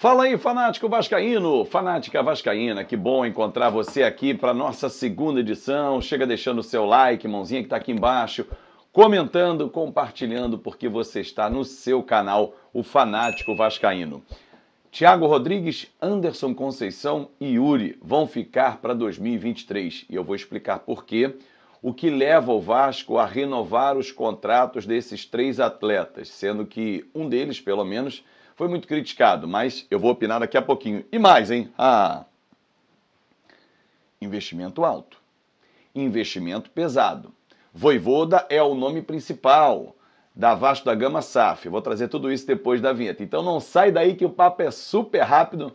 Fala aí, fanático vascaíno, fanática vascaína, que bom encontrar você aqui para nossa segunda edição. Chega deixando o seu like, mãozinha que está aqui embaixo, comentando, compartilhando, porque você está no seu canal, o Fanático Vascaíno. Tiago Rodrigues, Anderson Conceição e Yuri vão ficar para 2023 e eu vou explicar por quê, o que leva o Vasco a renovar os contratos desses três atletas, sendo que um deles, pelo menos, foi muito criticado, mas eu vou opinar daqui a pouquinho. E mais, hein? Ah, investimento alto, investimento pesado. Voivoda é o nome principal da Vasco da Gama SAF. vou trazer tudo isso depois da vinheta. Então não sai daí que o papo é super rápido.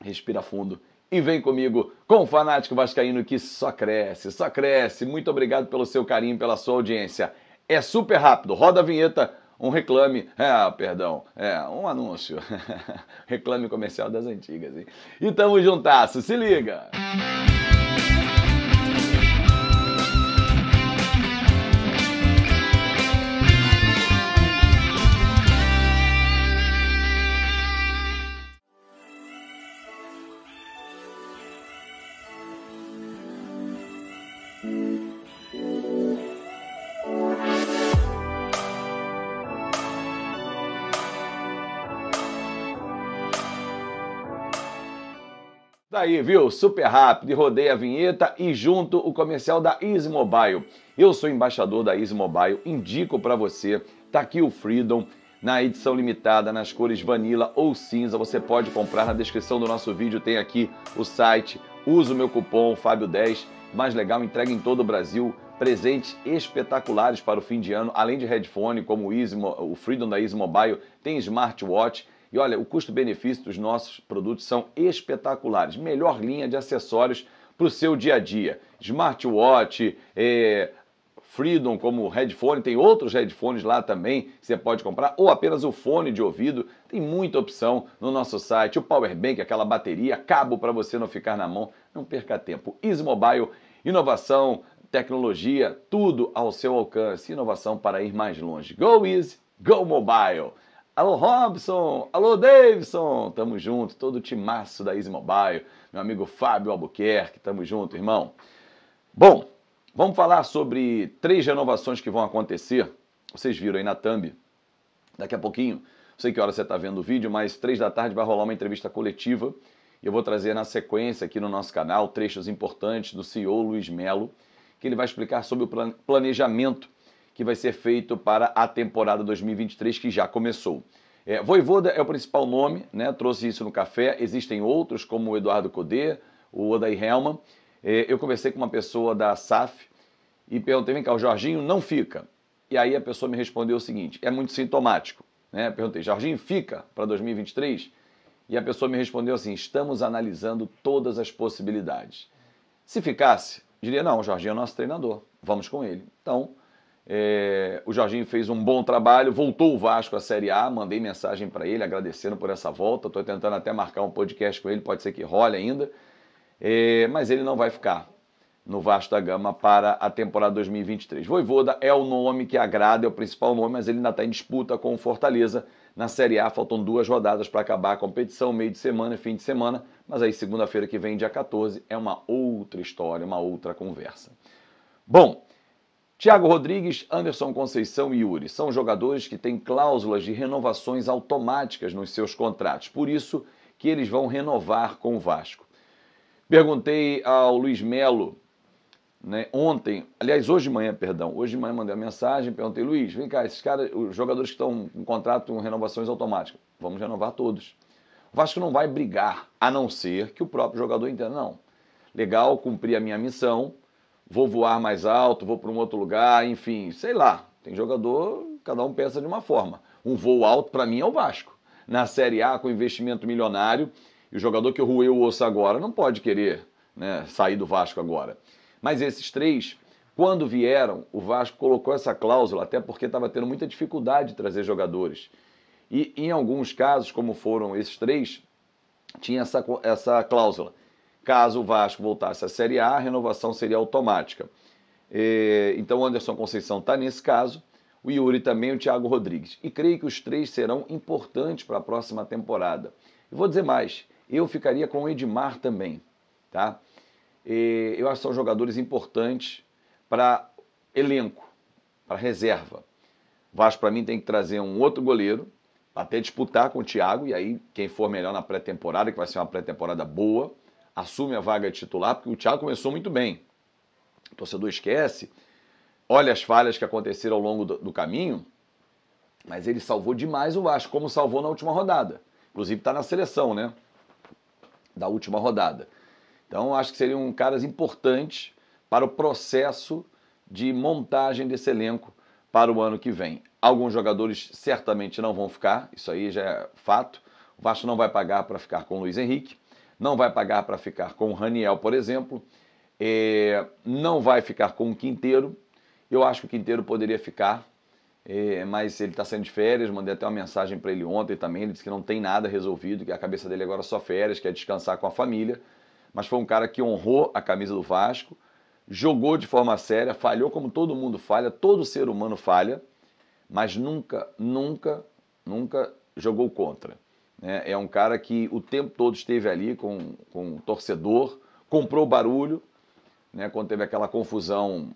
Respira fundo e vem comigo com o Fanático Vascaíno que só cresce, só cresce. Muito obrigado pelo seu carinho, pela sua audiência. É super rápido. Roda a vinheta um reclame, é, ah, perdão, é, um anúncio, reclame comercial das antigas. Hein? E tamo juntasso, se liga! Música Daí, viu? Super rápido, rodei a vinheta e junto o comercial da Easy Mobile. Eu sou embaixador da Easy Mobile, indico para você, tá aqui o Freedom na edição limitada, nas cores vanilla ou cinza. Você pode comprar na descrição do nosso vídeo, tem aqui o site. Usa o meu cupom Fábio10, mais legal, entrega em todo o Brasil. Presentes espetaculares para o fim de ano, além de headphone, como o, Easy, o Freedom da Easy Mobile, tem smartwatch e olha, o custo-benefício dos nossos produtos são espetaculares. Melhor linha de acessórios para o seu dia a dia. Smartwatch, é, Freedom como headphone, tem outros headphones lá também que você pode comprar, ou apenas o fone de ouvido, tem muita opção no nosso site, o Powerbank, aquela bateria, cabo para você não ficar na mão, não perca tempo. Easy Mobile, inovação, tecnologia, tudo ao seu alcance, inovação para ir mais longe. Go Easy, Go Mobile! Alô Robson, alô Davidson, tamo junto, todo o timaço da Easy Mobile, meu amigo Fábio Albuquerque, tamo junto, irmão. Bom, vamos falar sobre três renovações que vão acontecer. Vocês viram aí na thumb, daqui a pouquinho, não sei que hora você está vendo o vídeo, mas três da tarde vai rolar uma entrevista coletiva e eu vou trazer na sequência aqui no nosso canal trechos importantes do CEO Luiz Melo, que ele vai explicar sobre o planejamento que vai ser feito para a temporada 2023 que já começou. É, Voivoda é o principal nome, né? trouxe isso no café. Existem outros, como o Eduardo Codê, o Odair Helman. É, eu conversei com uma pessoa da SAF e perguntei: vem cá, o Jorginho não fica. E aí a pessoa me respondeu o seguinte: é muito sintomático. Né? Perguntei: Jorginho fica para 2023? E a pessoa me respondeu assim: estamos analisando todas as possibilidades. Se ficasse, diria: não, o Jorginho é nosso treinador, vamos com ele. Então é, o Jorginho fez um bom trabalho, voltou o Vasco à Série A, mandei mensagem para ele agradecendo por essa volta. Estou tentando até marcar um podcast com ele, pode ser que role ainda. É, mas ele não vai ficar no Vasco da Gama para a temporada 2023. Voivoda é o nome que agrada, é o principal nome, mas ele ainda está em disputa com o Fortaleza. Na Série A faltam duas rodadas para acabar a competição, meio de semana e fim de semana, mas aí segunda-feira que vem, dia 14, é uma outra história, uma outra conversa. Bom, Tiago Rodrigues, Anderson Conceição e Yuri são jogadores que têm cláusulas de renovações automáticas nos seus contratos, por isso que eles vão renovar com o Vasco. Perguntei ao Luiz Melo né, ontem, aliás, hoje de manhã, perdão, hoje de manhã mandei uma mensagem, perguntei, Luiz, vem cá, esses caras, os jogadores que estão em contrato com renovações automáticas, vamos renovar todos. O Vasco não vai brigar, a não ser que o próprio jogador entenda, não, legal, cumpri a minha missão, vou voar mais alto, vou para um outro lugar, enfim, sei lá. Tem jogador, cada um pensa de uma forma. Um voo alto para mim é o Vasco. Na Série A com investimento milionário, e o jogador que roeu o osso agora não pode querer né, sair do Vasco agora. Mas esses três, quando vieram, o Vasco colocou essa cláusula, até porque estava tendo muita dificuldade de trazer jogadores. E em alguns casos, como foram esses três, tinha essa, essa cláusula. Caso o Vasco voltasse à Série A, a renovação seria automática. então o Anderson Conceição está nesse caso, o Yuri também o Thiago Rodrigues. E creio que os três serão importantes para a próxima temporada. E vou dizer mais, eu ficaria com o Edmar também. Tá? eu acho que são jogadores importantes para elenco, para reserva. O Vasco, para mim, tem que trazer um outro goleiro, até disputar com o Thiago, e aí quem for melhor na pré-temporada, que vai ser uma pré-temporada boa, assume a vaga de titular, porque o Thiago começou muito bem. O torcedor esquece, olha as falhas que aconteceram ao longo do, do caminho, mas ele salvou demais o Vasco, como salvou na última rodada. Inclusive está na seleção, né? Da última rodada. Então acho que seriam caras importantes para o processo de montagem desse elenco para o ano que vem. Alguns jogadores certamente não vão ficar, isso aí já é fato. O Vasco não vai pagar para ficar com o Luiz Henrique não vai pagar para ficar com o Raniel, por exemplo, é, não vai ficar com o Quinteiro. Eu acho que o Quinteiro poderia ficar, é, mas ele está saindo de férias. Mandei até uma mensagem para ele ontem também. Ele disse que não tem nada resolvido, que a cabeça dele agora é só férias, quer descansar com a família. Mas foi um cara que honrou a camisa do Vasco, jogou de forma séria, falhou como todo mundo falha, todo ser humano falha, mas nunca, nunca, nunca jogou contra. Né? É um cara que o tempo todo esteve ali com, com um torcedor, comprou barulho, né? quando teve aquela confusão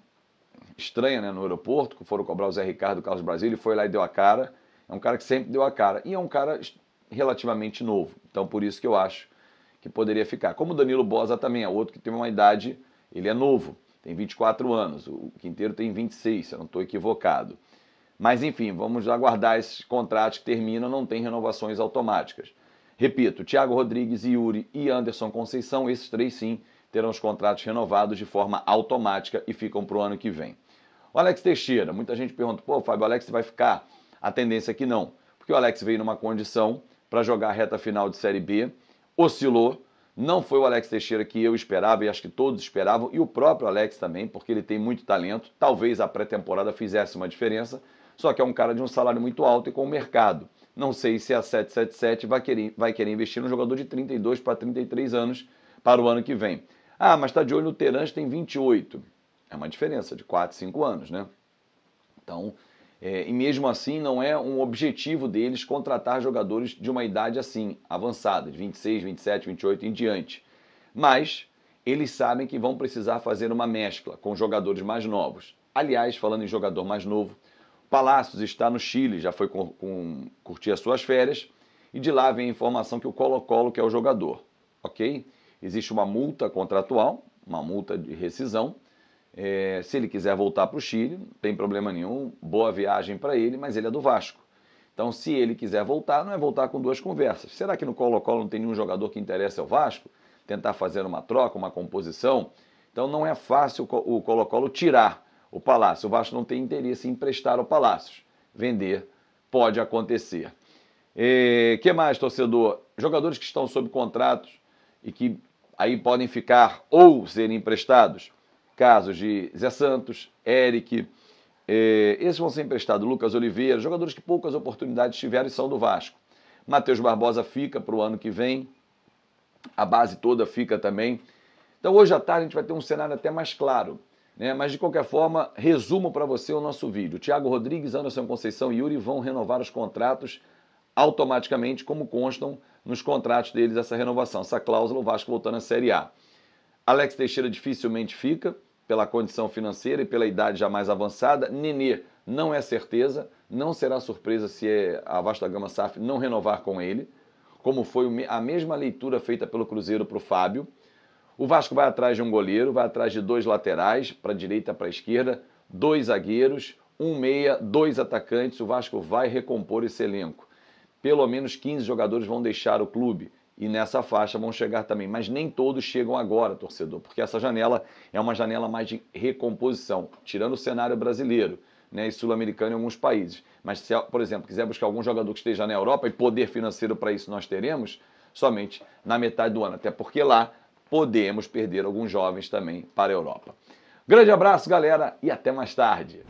estranha né, no aeroporto, que foram cobrar o Zé Ricardo e o Carlos Brasil, ele foi lá e deu a cara. É um cara que sempre deu a cara. E é um cara relativamente novo. Então, por isso que eu acho que poderia ficar. Como o Danilo Bosa também é outro que tem uma idade, ele é novo, tem 24 anos, o Quinteiro tem 26, se eu não estou equivocado. Mas enfim, vamos aguardar esses contratos que terminam, não tem renovações automáticas. Repito, Thiago Rodrigues, Yuri e Anderson Conceição, esses três sim, terão os contratos renovados de forma automática e ficam para o ano que vem. O Alex Teixeira, muita gente pergunta, pô, Fábio, o Alex vai ficar? A tendência é que não, porque o Alex veio numa condição para jogar a reta final de Série B, oscilou, não foi o Alex Teixeira que eu esperava e acho que todos esperavam, e o próprio Alex também, porque ele tem muito talento, talvez a pré-temporada fizesse uma diferença, só que é um cara de um salário muito alto e com o mercado. Não sei se a 777 vai querer, vai querer investir num jogador de 32 para 33 anos para o ano que vem. Ah, mas está de olho no Terence, tem 28. É uma diferença de 4, 5 anos, né? Então, é, e mesmo assim, não é um objetivo deles contratar jogadores de uma idade assim, avançada, de 26, 27, 28 em diante. Mas eles sabem que vão precisar fazer uma mescla com jogadores mais novos. Aliás, falando em jogador mais novo, Palácios está no Chile, já foi com, com, curtir as suas férias, e de lá vem a informação que o Colo-Colo que é o jogador, ok? Existe uma multa contratual, uma multa de rescisão. É, se ele quiser voltar para o Chile, não tem problema nenhum, boa viagem para ele, mas ele é do Vasco. Então, se ele quiser voltar, não é voltar com duas conversas. Será que no Colo-Colo não tem nenhum jogador que interessa ao Vasco? Tentar fazer uma troca, uma composição? Então, não é fácil o Colo-Colo tirar o Palácio. O Vasco não tem interesse em emprestar o Palácio. Vender pode acontecer. O que mais, torcedor? Jogadores que estão sob contratos e que aí podem ficar ou serem emprestados. Casos de Zé Santos, Eric, esses vão ser emprestados. Lucas Oliveira, jogadores que poucas oportunidades tiveram e são do Vasco. Matheus Barbosa fica para o ano que vem. A base toda fica também. Então, hoje à tarde, a gente vai ter um cenário até mais claro. Né? Mas de qualquer forma, resumo para você o nosso vídeo. Tiago Rodrigues, Anderson Conceição e Yuri vão renovar os contratos automaticamente, como constam nos contratos deles essa renovação, essa cláusula, o Vasco voltando à Série A. Alex Teixeira dificilmente fica, pela condição financeira e pela idade já mais avançada. Nenê não é certeza, não será surpresa se é a Vasta Gama SAF não renovar com ele, como foi a mesma leitura feita pelo Cruzeiro para o Fábio. O Vasco vai atrás de um goleiro, vai atrás de dois laterais, para a direita para a esquerda, dois zagueiros, um meia, dois atacantes. O Vasco vai recompor esse elenco. Pelo menos 15 jogadores vão deixar o clube e nessa faixa vão chegar também, mas nem todos chegam agora, torcedor, porque essa janela é uma janela mais de recomposição, tirando o cenário brasileiro. Né, e sul-americano em alguns países. Mas se, por exemplo, quiser buscar algum jogador que esteja na Europa e poder financeiro para isso nós teremos, somente na metade do ano. Até porque lá podemos perder alguns jovens também para a Europa. Grande abraço, galera, e até mais tarde.